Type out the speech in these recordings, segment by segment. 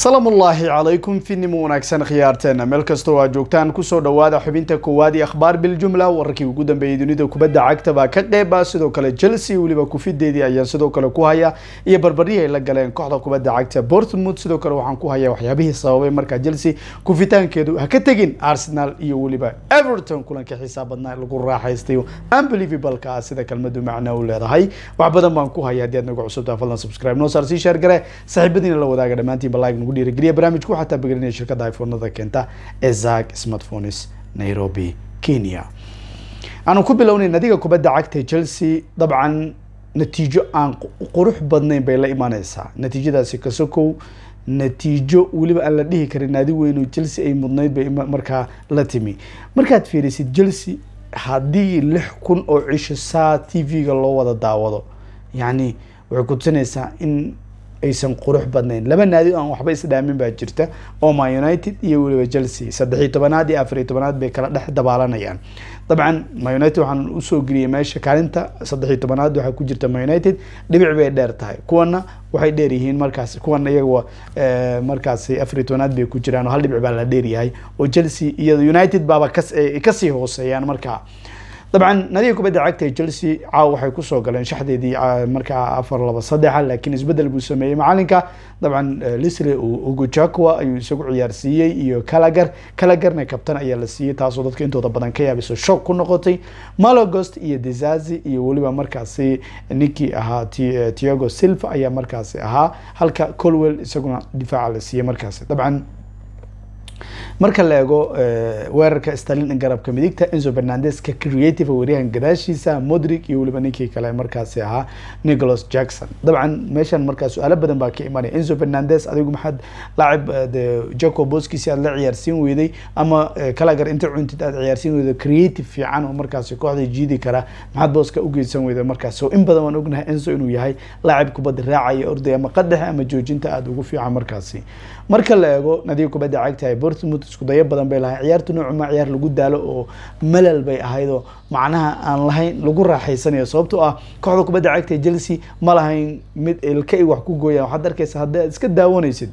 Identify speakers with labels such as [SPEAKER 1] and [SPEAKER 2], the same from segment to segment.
[SPEAKER 1] salaamullaahi calaykum fidnimo wanaagsan khiyaarteena meel kastoo aad joogtaan kusoo dhawaada xubinta koowaad ee akhbaar biljumla wararkii ugu dambeeyey dunida kubadda cagta baa ka dheeba sidoo kale chelsea weliba kufideedii ayaan sidoo kale ku haya iyo barbaryii ay la galeen kooxda kubadda cagta bortmouth sidoo kale waxaan ku hayaa waxyaabihii sababay markaa chelsea kufitaankeedu ha ka tegin arsenal iyo weliba everton kulanka xisaab badnaa lagu raaxaystayo unbelievable ah sida kalmadu macnaa u leedahay wax badan baan ku haya haddii aad nagu cusubtaa fadlan subscribe noo saar sii saaxiibadiina la wadaaga dhammaantiin balaaig lagu dhiirigeliya barnaamijku waxaa taabagelinaya shirkadda ifoonada keenta ee zag smartphones nairobi kenya aanu ku bilownayn adiga kubadda cagta chelsea dabcan natiijo aan qurux badnayn bay la imaneysaa natiijadaasi kasokow natiijo weliba aan la dhihi karin naadi weyno chelsea ay mudnayd bay markaa la timi markaad fiirisid chelsea haddii lix kun oo cisho saa t v-ga loo wada daawado yacni waxay kutusinaysaa in aysan qurux badnayn laba naadi o aan waxba isdhaamin baa jirta oo ma united iyo weliba chelsea saddexi tobanaad iyo afariy tobanaad bay kala dhex dabaalanayaan dabcan ma united waxaan usoo geliyay meesha kaalinta saddexi tobanaad waxaa ku jirta ma united dhibic bay dheer tahay kuwana waxay dheer yihiin markaasi kuwan iyaga eh, markaasi afariy tobanaad bay ku jiraan oo hal dhibic baa la dheeryahay oo chelsea iyo united baaba eh, kasii hooseeyaan markaa dabcan nadiga kubadda cagta chelsea caaw waxay kusoo galeen shaxdeedii ah, markaa afar laba saddexa laakiin isbedel buu sameeyey macalinka dabcan lisle eh, ugu ayuu isagu ciyaarsiiyey iyo kalagar kalagarna kabtan ayaa la siiyey taasoo dadka intooda badan ka yaabiso shock ku noqotay malogost iyo dezazi iyo weliba markaasi ninkii ahaa tiago eh, silva ayaa markaasi ahaa halka colwell isaguna difaaca la siiyey markaasi dabcan marka la eego eh, weerarka starlin garabka midigta enzo fernandeska creative waryahan gadaashiisa modrig iyo weliba ninkii kale markaasi ahaa nicholas jackson dabcan meeshan markaa su-aalo badan baa ka imanaya enzo fernandes adigu maxaad laacib eh, jacob boskiisi aad la ciyaarsiin weyday ama eh, kalagar inta cuntid aad ciyaarsiin weydo creative fiican oo markaasi kooxda jiidi kara maxaad booska ugeysan weyda markaas so in badan waan ognahay enzo inuu yahay laacib kubadda raacaya orday ama qadhex ama joojinta aada ugu fiican markaasi marka la eego nadig kubadda cagtahay bortmouth iskudayo badan bay lahayn ciyaartu noocu maa ciyaar lagu daalo oo malal bay ahayd oo macnaha aan lahayn lagu raaxaysanayo sababtoo ah kooxda kubadda cagta chelsea ma lahayn mid ilka ay wax ku gooyaan waxaad arkaysa haddaad iska daawanaysid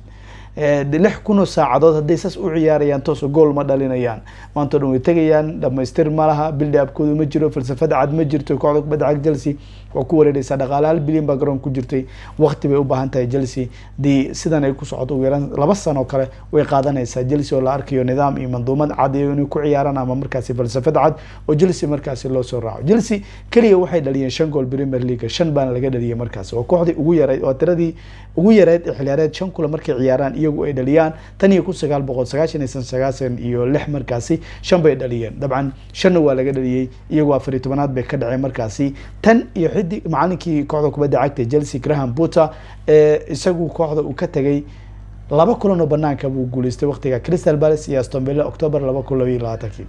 [SPEAKER 1] eh, lix kuno saacadood hadday saas u ciyaarayaan tooso gool ma dhalinayaan o dhan way tegayaan dhamaystir ma laha bildi abkooda ma jiro falsafad cad ma jirto kooxda kubadda cagta chelsea waa ku wareereysaa dhaqaalaal bilyan baa garoon ku jirtay wakti bay u baahan tahay chelsea dii sidan ay ku socoto ugu yaraan laba sano kale way qaadanaysaa chelsea oo la arkayo nidaam iyo manduumad cad inay ku ciyaaraan ama markaasi falsafad cad oo chelsea markaasi loo soo raaco chelsea keliya waxay dhaliyeen shan gool premier league shan baana laga dhaliyay markaasi oo kooxdii ugu yarayd oo tiradii ugu yareyd ee xiliyaareed shan kula markay ciyaaraan iyagu ay dhaliyaan tan iyo kun sagaal boqol sagaashan iyo san sagaashan iyo lix markaasi shan bay dhaliyeen dabcan shanna waa laga dhaliyey iyagu afar iyo tobanaad bay ka dhaceen markaasi tan iyo ciddii macalinkii kooxda kubadda cagta chelsea graham buter ee isagu kooxda uu ka tegay laba kulanoo banaanka buu guuleystay waktiga crystal palace iyo aston villa october laba kun labaiyo labaatankii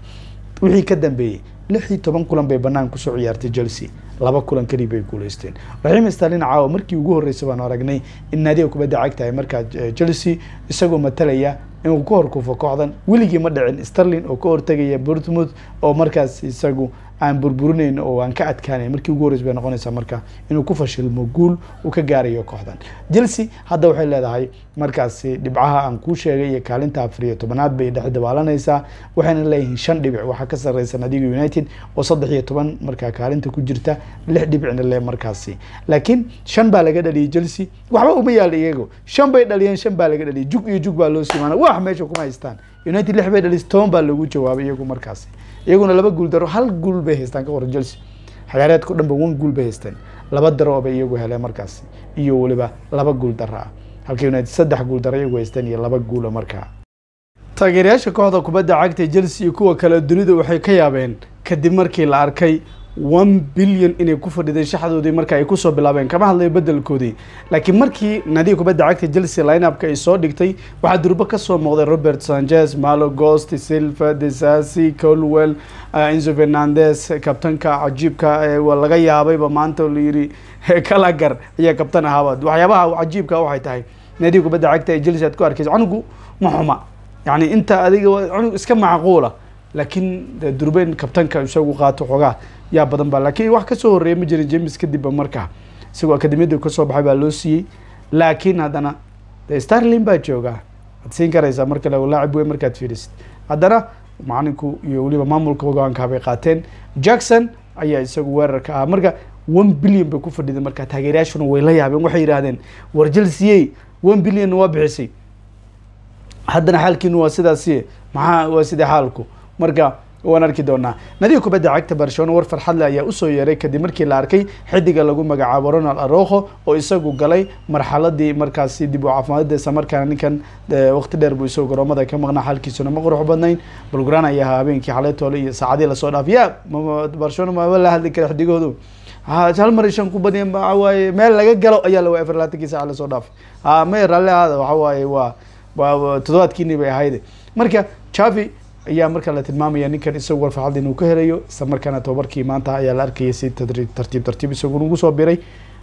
[SPEAKER 1] wixii ka dambeeyey lix iyo toban kulan bay banaan kusoo ciyaartay chelsea laba kulan keli bay guuleysteen raxiim starlin caawa markii ugu horreysay baan aragnay in naadiga kubadda cagtahay markaa chelsea isagoo matalaya inuu ka horkufo kooxdan weligii ma dhicin starlin oo ka hortegaya bortmouth oo markaas isagu aan burburinayno oo aan ka adkaanayn markii ugu horreys bay noqonaysaa marka inuu ku fashilmo guul uu ka gaarayo kooxdan chelsea hadda waxay leedahay markaasi dhibcaha aan kuu sheegay iyo kaalinta afar iyo tobanaad bay dhex dabaalanaysaa waxayna leeyihiin shan dhibic waxaa ka sarreysa nadiga united oo saddex iyo toban markaa kaalinta ku jirta lix dhibicna leh markaasi laakiin shan baa laga dhaliyay chelsea waxba uma yaala iyago shan bay dhaliyeen shan baa laga dhaliyay jug iyo jug baa loo simaana wax meesha kuma haystaan united lix bay dhalisa toban baa lagu jawaabay iyagu markaasi iyaguna laba guul hal guul bay haystaan ka waran chelsea xagaareedkao dhanba wan guul bay haysteen laba daroo bay iyagu heleen markaas iyo weliba laba guul daro halka united saddex guul daro iyagu haysteen iyo laba guula markaa taageerayaasha kooxda kubadda cagta chelsea iyo kuwa kale dunida waxay ka yaabeen kadib markii la arkay one billion inay ku fadhideen shaxdoodii marka ay kusoo bilaabeen kama hadlayo bedelkoodii laakiin markii naadiga kubadda cagta chelsea lineapka ay soo dhigtay waxaa durbo kasoo muuqday robert sanchez malo gost silva desasi colwell eh, enzo fernandes kabtanka cajiibka eh, laga yaabayba maanta layiri kalagar eh, ayaa kabtan ahaaba waxyaabaha cajiibka waxay tahay naadiga kubadda cagta ee chelsea aad ku arkaysa cunugu ma xuma yani inta adiga cunug iska macquula laakiin durbeen kabtanka isagu qaato xoogaa yaa badan ba laakiin wax kasoo horreeya ma jirin james kadibba markaa isagoo akademiyadda kasoo baxay baa loo siiyey laakiin haddana starlin baa joogaa aad siin karaysaa mar kale laacib weyn markaad fiirisid haddana macalinku iyo weliba maamulka hogaankaa bay qaateen jackson ayaa isagu weerarka ah marka one billion bay ku fadhiday markaa taageerayaashuna way la yaabeen waxay yidhaahdeen war jelsiye one billionna waa bixisay haddana xaalkiinu waa sidaasiye maxaa waa sidee xaalku marka waan arki doonaa nadiir kubadda cagta barcelona war farxadle ayaa usoo yeeray kadib markii la arkay xidiga lagu magacaabo ronald aroho oo isagu galay marxaladii markaasi dib u caafimaadada isla markaana ninkan eh, waqti dheer buu isoo garoomada ka maqnaa xalkiisuna ma qurux badnayn bulgran ayaa habeenkii xaleytoole iyo saacadii lasoo dhaaf ya barcelona mama la hadli kara xidigoodu ah, hal mari shan ku badyan ah, meel laga galo ayaa lawa afar ah laatankii saaca lasoo dhaafay ha me ralle ahaada waxawaaye waa waa toddobaadkiini bay ahayd marka chavi ayaa marka la tilmaamaya ninkan isagu warfaxad inuu ka helayo isla markaana tobabarkii maanta ayaa la arkayay si tartiib tartiib isagu ugu soo biray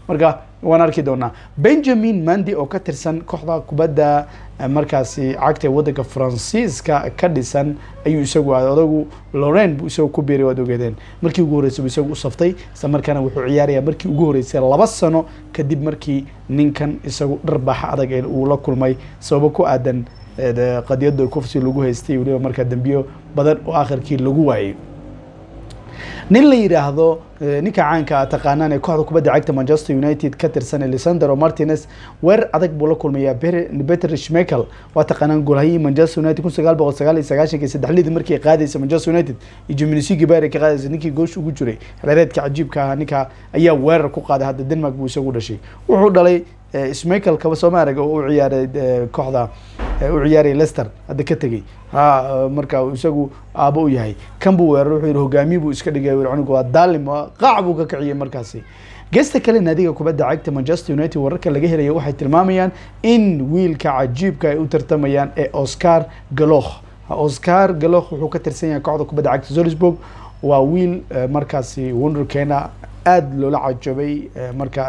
[SPEAKER 1] marka waan arki doonaa benjamin mandi oo ka tirsan kooxda kubadda eh, markaasi cagta ee waddanka faransiiska ka dhisan ayuu isagu aada odagu loren buu isagu ku biiray waad ogeedeen markii ugu horreysay buu isagu u saftay isla markaana wuxuu ciyaaraya markii ugu horreysay laba sano kadib markii ninkan isagu dharbaxa adag ee uu la kulmay sababo ku aadan qadiyada kufsi lagu haystay waliba markaa dambiyo badan oo akhirkii lagu waayay nin la yidhaahdo ninka caanka a ah taqaanaan ee kooxda kubadda cagta manchester united ka tirsan lisandro martinez weerar adag buu la kulmayaa peter schmekel waa taqaanaan goolhayihii manchester united kun sagaal boqol sagaal iyo sagaashanki saddexlidii markii qaadaysa manchester united iyo jiminisi gibari ka qaadaysa ninkii goosh ugu jiray xereedka cajiibka ah ninka ayaa weerar ku qaaday hadda denmark buu isagu dhashay wuxuu dhalay schmekel kaba soo maarag oo u ciyaaray kooxda u ciyaarayay lester hadda ka tegey ha marka isagu aabo u yahay kan buu weerar wuxuu yihi hogaamiye buu iska dhigay anigu waa daalim qaac buu ka kiciyay markaasi geesta kale naadiga kubadda cagta manchester united wararka laga helaya waxay tilmaamayaan in wiilka cajiibka ay u tartamayaan ee oscar galokh oscar galokh wuxuu ka tirsan yahay kooxda kubadda cagta zolisburg waa wiil markaasi wunderkena aada loola cajoobay marka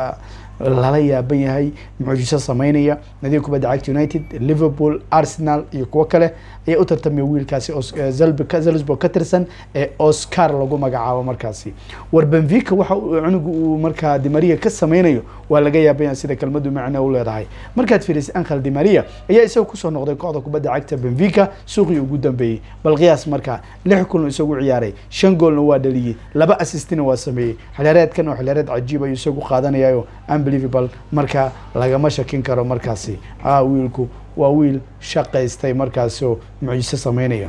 [SPEAKER 1] lala yaaban yahay mucjiso sameynaya nadiga kubadda cagta united liverpool arsenal iyo kuwo kale ayaa u tartamaya wiilkaasi eh, zelzburg ka tirsan ee oscar lagu magacaabo markaasi war benvica waxa cunugu uu markaa dimaria ka samaynayo waa laga yaabanya sida kelmadu macno u leedahay markaad fiirisay ankhel dimaria ayaa isaga kusoo noqday kooxda kubadda cagta benvica suuqii ugu dambeeyey bal qiyaas markaa lix kulna isagu ciyaaray shan goolna waa dhaliyey laba assistina waa sameeyey xilyareedkan oo xilyareed cajiib ayuu isagu qaadanayaayo unbelievable marka lagama shakin karo markaasi ah wiilku waa wiil shaqaystay markaasoo mucjiso sameynaya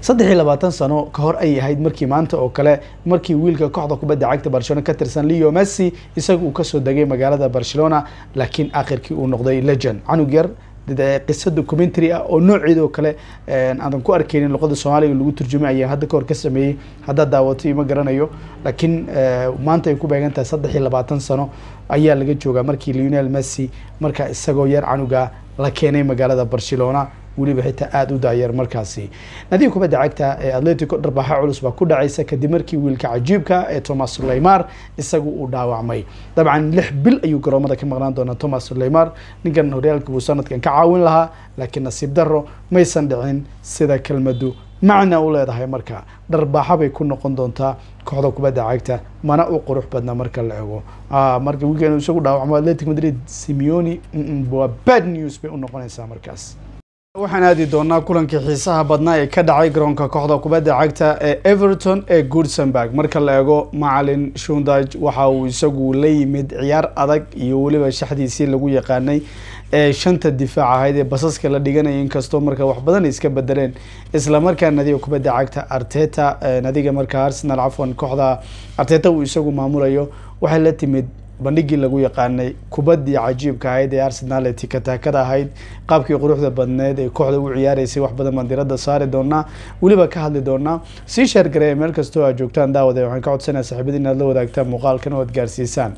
[SPEAKER 1] saddex iyo labaatan sano ka hor ayay ahayd markii maanta oo kale markii wiilka kooxda kubadda cagta barcelona ka tirsan leo messi isaga uu kasoo degay magaalada barcelona laakiin akhirkii uu noqday legend canug yar qiso documentary ah oo nooceeda kale aadan ku arkeynin luqada soomaaliga lagu turjumay ayaa hadda kahor ka sameeyey haddaad daawato ma garanayo laakiin maanta ay ku beegantahay saddex iyo labaatan sano ayaa laga joogaa markii leonel messy markaa isagoo yar canuga la keenay magaalada barcelona weliba xitaa aada u daayar markaasi nadii kubadda cagta ee atletico dharbaxa culus baa ku dhacaysa kadib markii wiilka cajiibka ah ee thomas suleymar isagu uu dhaawacmay dabcan lix bil ayuu garoomada ka maqnaan doonaa tomas sulaymar ninkan horyaalka buu sanadkan ka caawin lahaa laakiin nasiib darro maysan dhicin sida kelmadu macna u leedahay marka dharbaaxa bay ku noqon doontaa kooxda kubadda cagta mana u qurux badna marka la ego ah, marka wiilka isagu dhaawacmo atletic madrid simeoni waa bad news bay u noqonaysaa markaas waxaan aadi doonaa kulanka xiisaha badnaa ee ka dhacay garoonka kooxda kubadda cagta ee everton ee goodsenburg marka la eego macalin shundaj waxa uu isagu la yimid ciyaar adag iyo weliba shaxdiisii lagu yaqaanay ee shanta difaac ahayd ee basaska la dhiganaya inkastoo marka wax badan iska bedeleen islamarkaan adiga kubadda cagta arteta adiga marka arsenal cafwan kooxda arteta uu isagu maamulayo waxay la timid bandhigii lagu yaqaanay kubaddii cajiibka ahayd ee arsenal ee tikataakada ahayd qaabkii quruxda badneed ee kooxda u ciyaaraysay wax badan baan diradda saari doonaa weliba ka hadli doonaa sii sheer sheergareeya meel kastoo aad joogtaan daawade waxaan ka codsanaya saxiibada inaad la wadaagtaan muuqaalkan oo aad gaarsiisaan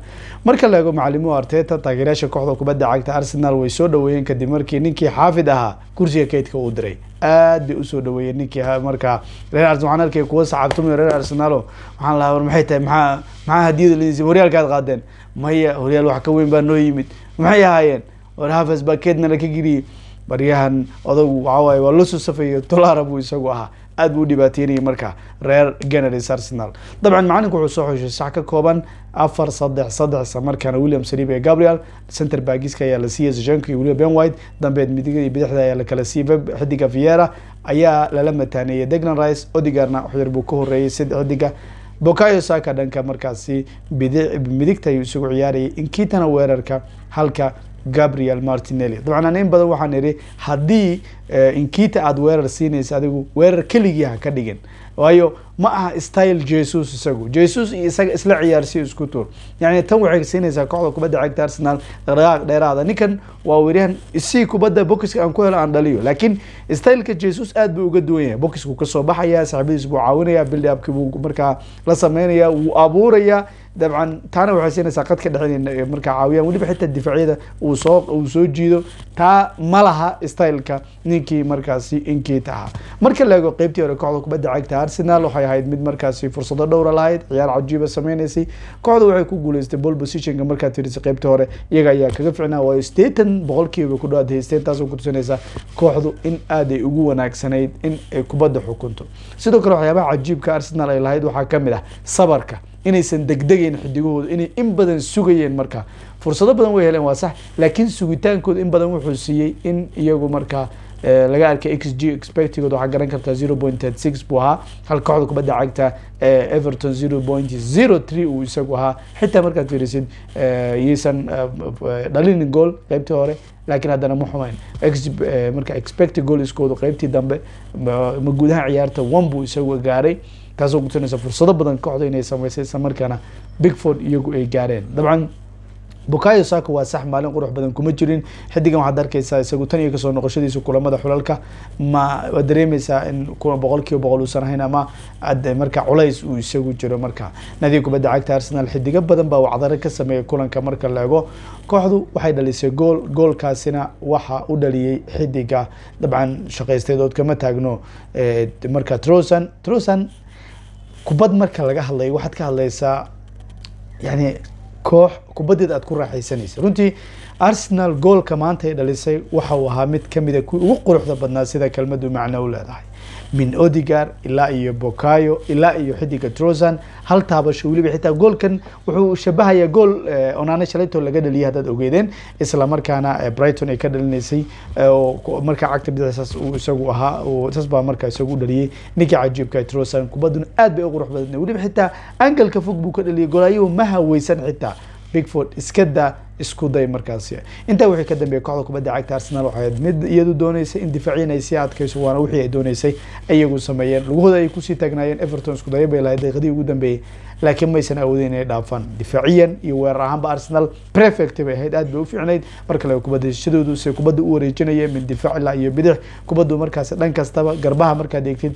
[SPEAKER 1] marka la ego macalimuhu arteta taageerayaasha kooxda kubadda cagta arsenal way soo dhoweeyeen kadib markii ninkii xaafid ahaa kursiga kaydka uu diray aad bay usoo dhaweeyeen ninkii markaa reer arsenal waxaan arkay kuwa saxaabtumiyo reer arsenaalo waxaan lahaa war maxay tahay maxaa maxaa hadiyada lidinsi horyaalka aad qaadeen maya horyaal wax ka weyn baa noo yimid maxay ahaayeen war hafas baa keednala ka geliyey baryahan odagu waxaa waaye waa loo soo safeeyay dolaara buu isagu ahaa aada buu u dhibaateynayay marka reer ganars arsenal dabcan macalinku wuxuu soo xushay sax ka kooban afar saddex saddex markaana william saliba ee gabriel center bagiska ayaa la siiyey sashanko iyo weliba ben dambeed midiga iyo bidixda ayaa la kala siiyey xidiga viera ayaa lala mataaneeyay degnan rice odigarna waxyar buu ka horeeyey sida xidiga bokayo saka dhanka markaasi bid midigta ayuu isagu ciyaarayay inkitana weerarka halka gabriel martinelli dabcan aan in badan waxaan idhi haddii eh, inkiita aada weerar siinaysa adigu weerar keligii ha ka dhigin waayo ma aha style jesus isagu jesus iyo isaga isla ciyaar si isku tuur yani tan waxay siinaysaa kooxda kubadda cagta arsenaal dhaqdhaqaaq dheeraada ninkan waa weryahan isii kubadda boxiska aan ku helo aan dhaliyo laakiin styleka jesus aad buu uga duwan yahay boxisku kasoo baxayaa saaxiibadiis buu caawinayaa bildi upkii buu markaa la sameynayaa wuu abuurayaa dabcan taana waxay siinaysaa qadka dhexinayna eh, markaa caawiyaan weliba xitaa difaacyada uu soo uu soo jiido taa ma laha styleka ninkii markaasi inkita ahaa marka la eego qeybtii hore kooxda kubadda cagta arsenal waxay ahayd mid markaasi fursado dhowra ah lahayd ciyaar cajiiba sameynaysay kooxda waxay ku guuleystay ball positionka markaad fiirisa qeybtii hore iyaga ayaa kaga ficnaa waayo sideetan boqolkiiba ku dhawaad haysteen taasoo kutusinaysaa kooxdu in aad ugu wanaagsanayd in ay eh, kubadda xukunto sidoo kale waxyaabaha cajiibka arsenal ay lahayd waxaa kamid ah sabarka inaysan degdegayn xidigahooda inay in badan sugayeen marka fursado badan way heleen waa sax laakiin sugitaankooda in badan wuxuu siiyey in iyagu marka eh, laga arkay x g expectigood waxaa garan kartaa zero point thirty six buu ahaa halka kooxda kubadda cagta eh, everton zero point zero three uu isagu ahaa xitaa markaad fiirisid eh, yaysan dhalinin gool qeybtii hore laakiin haddana ma xumayn marka expecti goaliskoodu qeybtii dambe ma guudaha ciyaarta one buu isagu gaaray taasoo guturinaysa fursado badan kooxdu inay sameysay isla markaana bigford iyagu ay gaareen dabcan bukayo sako waa sax maalin qurux badan kuma jirin xidigan waxaad arkeysaa isagu tan iyo kasoo noqoshadiisa kulamada xulalka ma waad dareemeysaa in boqol boqol uusan ahayn ama marka culays uu isagu jiro marka naadiga kubadda cagta arsenal xidigo badan baa wacdaro ka sameeyay kulanka marka la ego kooxdu waxay dhalisay gool goolkaasina waxa u dhaliyey xidiga dabcan shaqaysteedood kama taagno marka trosan trosan kubad marka laga hadlayo waxaad ka hadlaysaa yani koox kubaddeed aad ku raaxaysanaysa runtii arsenal goolka maanta ay dhalisay waxa uu ahaa mid kamida ah kuwii ugu quruxda badnaa sida kelmadu macno u leedahay min odigar ilaa iyo bocayo ilaa iyo xidiga trosan hal taabasho weliba xitaa goolkan wuxuu shabahayaa gool eh, onaane shalaytoo laga dhaliyay haddaad ogeedeen isla markaana eh, brighton ay ka dhalinaysay eh, markaa cagta dhinacaas uu isagu ahaa saas baa markaa isagu dhaliyey ninkii cajiibka trosan kubadduna aad bay u qurux badna weliba xitaa angalka fog buu ka dhaliyay goolayahu ma haweysan xitaa bigfoord iskada isku day markaasi intaa wixii ka dambeeyay kooxda kubadda cagta arsenal waxayd mid iyadu dooneysay in difaaciinay si adkayso waana wixii ay dooneysay ayagu sameeyeen lugahooda ay kusii taagnaayeen everton isku daya bay lahayd daqiiqadii ugu dambeeyey laakiin maysan awoodin inay dhaafaan difaaciyan iyo weerar ahaanba arsenal prefect bay ahayd aada bay u fiicnayd mar kale kubadda shadoodu kubadda u wareejinayeen min difaac la iyo bidix kubaddu markaasi dhan kastaba garbaha markaad eegtid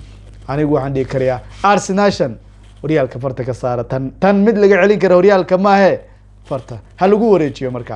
[SPEAKER 1] anigu waxaan dhigi karayaa arsenashan horyaalka farta ka saara tan tan mid laga celin kara horyaalka maahe farta ha lagu wareejiyo marka